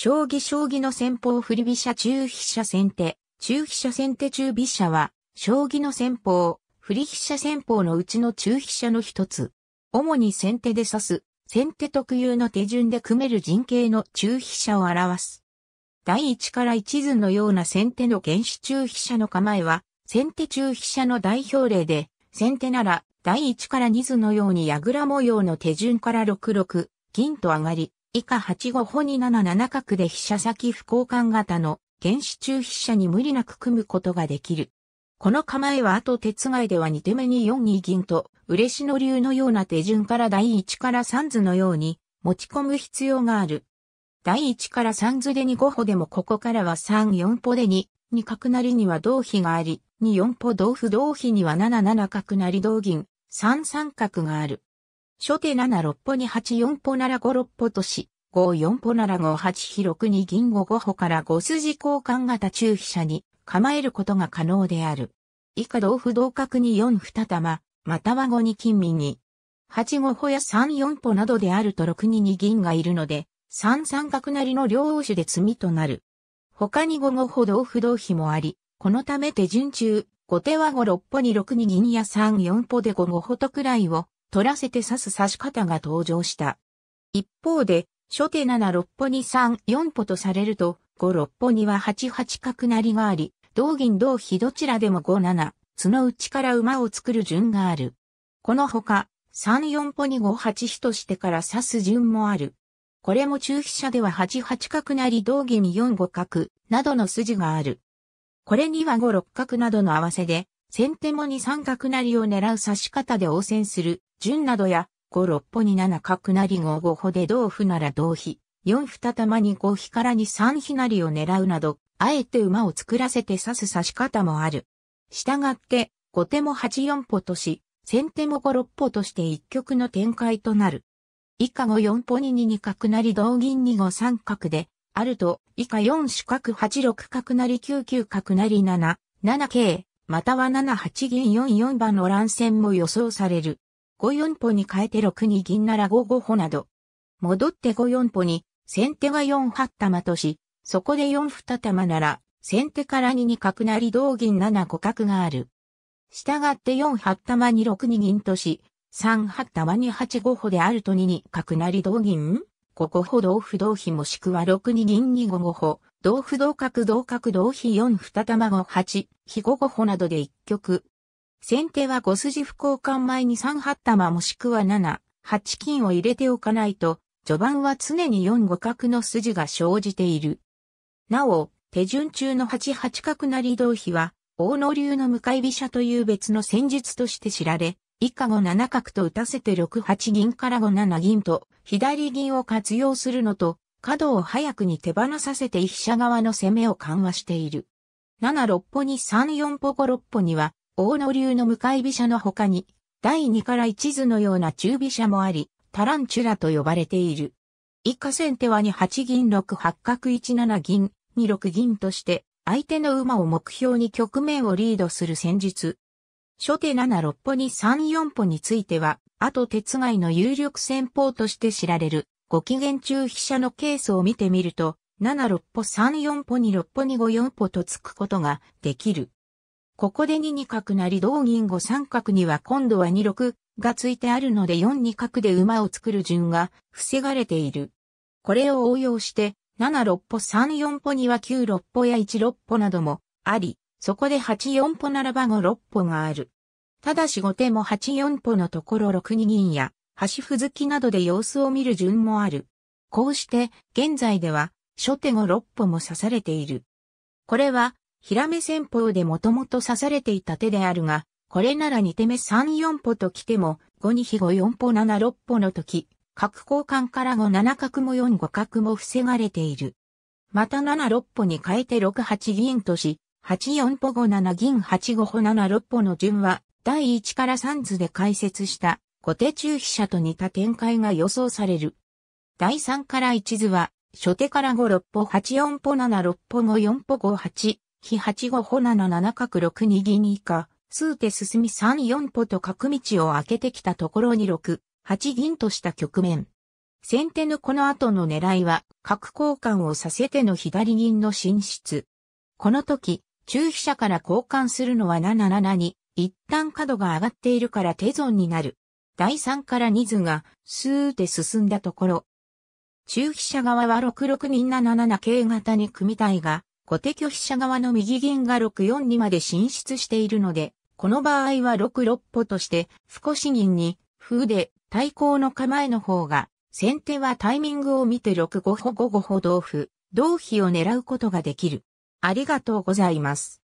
将棋将棋の先方振り飛車中飛車先手、中飛車先手中飛車は、将棋の先方、振り飛車先方のうちの中飛車の一つ。主に先手で指す、先手特有の手順で組める陣形の中飛車を表す。第一から一図のような先手の原始中飛車の構えは、先手中飛車の代表例で、先手なら、第一から二図のように矢倉模様の手順から六六、銀と上がり、以下8五歩に7七角で飛車先不交換型の原始中飛車に無理なく組むことができる。この構えは後鉄外では2手目に4二銀と、嬉野流のような手順から第1から3図のように持ち込む必要がある。第1から3図で2五歩でもここからは3四歩で2、2角なりには同飛があり、2四歩同歩同飛には7七角なり同銀、3三角がある。初手7六歩に八四歩なら五六歩とし、五四歩なら五八飛六に銀五五歩から五筋交換型中飛車に構えることが可能である。以下同歩同角に四二玉、または五に金身に、八五歩や三四歩などであると六二に銀がいるので、三三角なりの両王手で詰みとなる。他に五五歩同歩同飛もあり、このため手順中、後手は五六歩に六二銀や三四歩で五五歩とくらいを取らせて刺す刺し方が登場した。一方で、初手7六歩に3、四歩とされると、5六歩には8八角成があり、同銀同飛どちらでも5七、角内から馬を作る順がある。このほか、3、四歩に5八飛としてから刺す順もある。これも中飛車では8八角成同銀4五角などの筋がある。これには5六角などの合わせで、先手もに三角成を狙う指し方で応戦する、順などや、五六歩に七角成五五歩で同歩なら同飛、四二玉に五飛から二三飛成を狙うなど、あえて馬を作らせて指す指し方もある。したがって、後手も八四歩とし、先手も五六歩として一局の展開となる。以下五四歩に二二角成同銀二五三角で、あると、以下四四角八六角成九九角成七、七桂、または7八銀4四番の乱戦も予想される。5四歩に変えて6二銀なら5五歩など。戻って5四歩に、先手が4八玉とし、そこで4二玉なら、先手から2二角なり同銀7五角がある。従って4八玉に6二銀とし、3八玉に8五歩であると2二角なり同銀こ五歩同歩同飛もしくは6二銀二五五歩、同歩同角同角同飛4二五八、飛五五歩などで一曲。先手は五筋不交換前に三八玉もしくは七、八金を入れておかないと、序盤は常に四五角の筋が生じている。なお、手順中の八八角成同飛は、大野流の向かい飛車という別の戦術として知られ、以下後七角と打たせて6八銀から後七銀と左銀を活用するのと、角を早くに手放させて飛車側の攻めを緩和している。7六歩に3四歩五六歩には、大野流の向かい飛車の他に、第2から一図のような中飛車もあり、タランチュラと呼ばれている。以下先手は2八銀六八角一七銀、二六銀として、相手の馬を目標に局面をリードする戦術。初手7六歩に3四歩については、後鉄外の有力戦法として知られる、ご機嫌中飛車のケースを見てみると、7六歩3四歩に六歩に5四歩とつくことができる。ここで2二角なり同銀5三角には今度は2六がついてあるので4二角で馬を作る順が防がれている。これを応用して、7六歩3四歩には9六歩や1六歩などもあり、そこで84歩ならば5、6歩がある。ただし後手も84歩のところ6二銀や、端歩付きなどで様子を見る順もある。こうして、現在では、初手後6歩も刺されている。これは、平目戦法でもともと刺されていた手であるが、これなら2手目3、4歩と来ても、5、2飛5、4歩、7、6歩の時、角交換から5、7角も4、5角も防がれている。また7、6歩に変えて6、8銀とし、84歩5 7銀8 5歩7 6歩の順は、第1から3図で解説した、後手中飛車と似た展開が予想される。第3から1図は、初手から5 6歩8 4歩7 6歩5 4歩5 8、非8 5歩7 7角6 2銀以下、数手進み3 4歩と角道を開けてきたところに6、8銀とした局面。先手のこの後の狙いは、角交換をさせての左銀の進出。この時、中飛車から交換するのは77に、一旦角が上がっているから手損になる。第3から2図が、スーって進んだところ。中飛車側は66人77系型に組みたいが、小手拒飛車側の右銀が64にまで進出しているので、この場合は66歩として、少し銀に、風で対抗の構えの方が、先手はタイミングを見て6五歩5五歩同歩、同飛を狙うことができる。ありがとうございます。